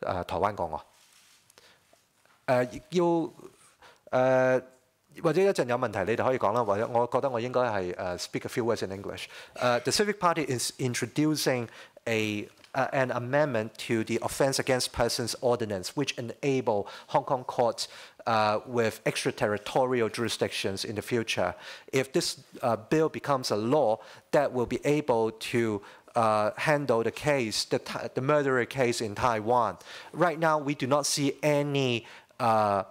誒台灣個案。誒、呃、要誒、呃、或者一陣有問題，你哋可以講啦。或者我覺得我應該係誒 speak a few words in The Civic Party is introducing a Uh, an amendment to the Offence Against Persons Ordinance, which enable Hong Kong courts uh, with extraterritorial jurisdictions in the future. If this uh, bill becomes a law, that will be able to uh, handle the case, the, the murderer case in Taiwan. Right now, we do not see any uh,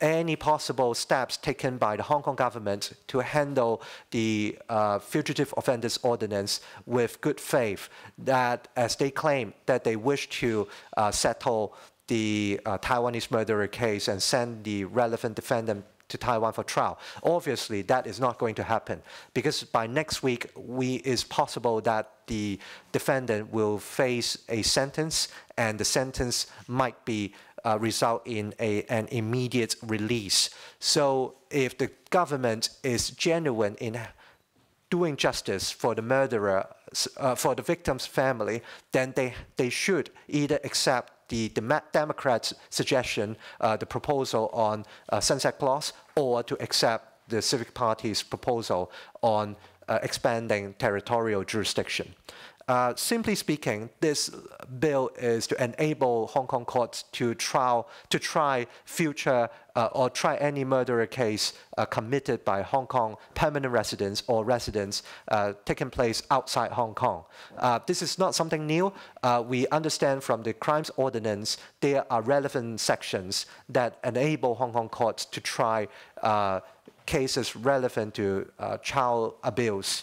any possible steps taken by the Hong Kong government to handle the uh, fugitive offenders ordinance with good faith that as they claim that they wish to uh, settle the uh, Taiwanese murderer case and send the relevant defendant to Taiwan for trial. Obviously, that is not going to happen because by next week, we is possible that the defendant will face a sentence, and the sentence might be uh, result in a, an immediate release. So if the government is genuine in doing justice for the murderer, uh, for the victim's family, then they, they should either accept the, Democrats' suggestion, uh, the proposal on uh, sunset clause, or to accept the Civic Party's proposal on uh, expanding territorial jurisdiction. Uh, simply speaking, this bill is to enable Hong Kong courts to trial to try future uh, or try any murder case uh, committed by Hong Kong permanent residents or residents uh, taking place outside Hong Kong. Uh, this is not something new. we understand from the Crimes Ordinance there are relevant sections that enable Hong Kong courts to try cases relevant to child abuse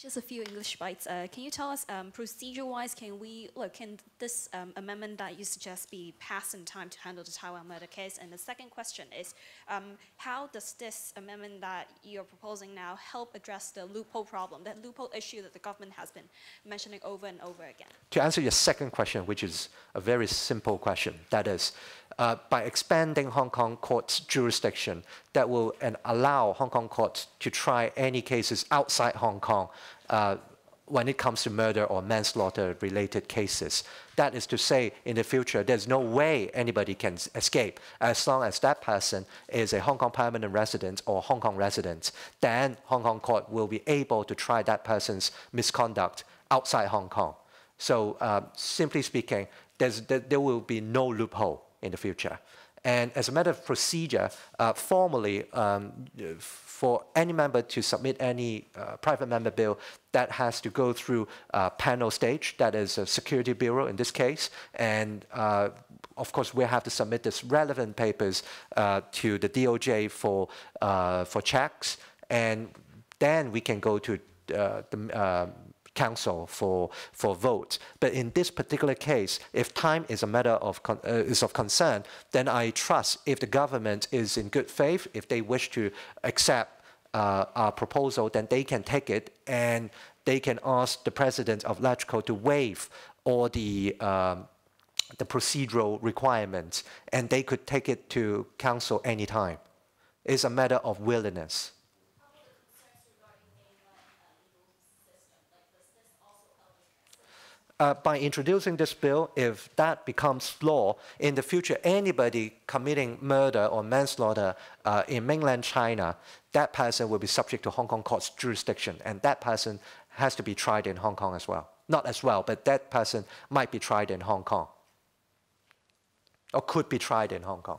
Just a few English bites. Uh, can you tell us, um, procedure-wise, can we look? Can this um, amendment that you suggest be passed in time to handle the Taiwan murder case? And the second question is, um, how does this amendment that you're proposing now help address the loophole problem, that loophole issue that the government has been mentioning over and over again? To answer your second question, which is a very simple question, that is, uh, by expanding Hong Kong court's jurisdiction that will and allow Hong Kong courts to try any cases outside Hong Kong uh, when it comes to murder or manslaughter related cases. That is to say, in the future, there's no way anybody can escape as long as that person is a Hong Kong permanent resident or Hong Kong resident. Then Hong Kong court will be able to try that person's misconduct outside Hong Kong. So, uh, simply speaking, there, there will be no loophole in the future. And as a matter of procedure, uh, formally, um, for any member to submit any uh, private member bill, that has to go through uh, panel stage, that is a security bureau in this case. And uh, of course, we have to submit this relevant papers uh, to the DOJ for, uh, for checks. And then we can go to the council for, for vote. But in this particular case, if time is a matter of, uh, is of concern, then I trust if the government is in good faith, if they wish to accept uh, our proposal, then they can take it and they can ask the president of LegCo to waive all the um, the procedural requirements, and they could take it to council anytime. It's a matter of willingness. uh, by introducing this bill, if that becomes law, in the future, anybody committing murder or manslaughter uh, in mainland China, that person will be subject to Hong Kong court's jurisdiction, and that person has to be tried in Hong Kong as well. Not as well, but that person might be tried in Hong Kong or could be tried in Hong Kong.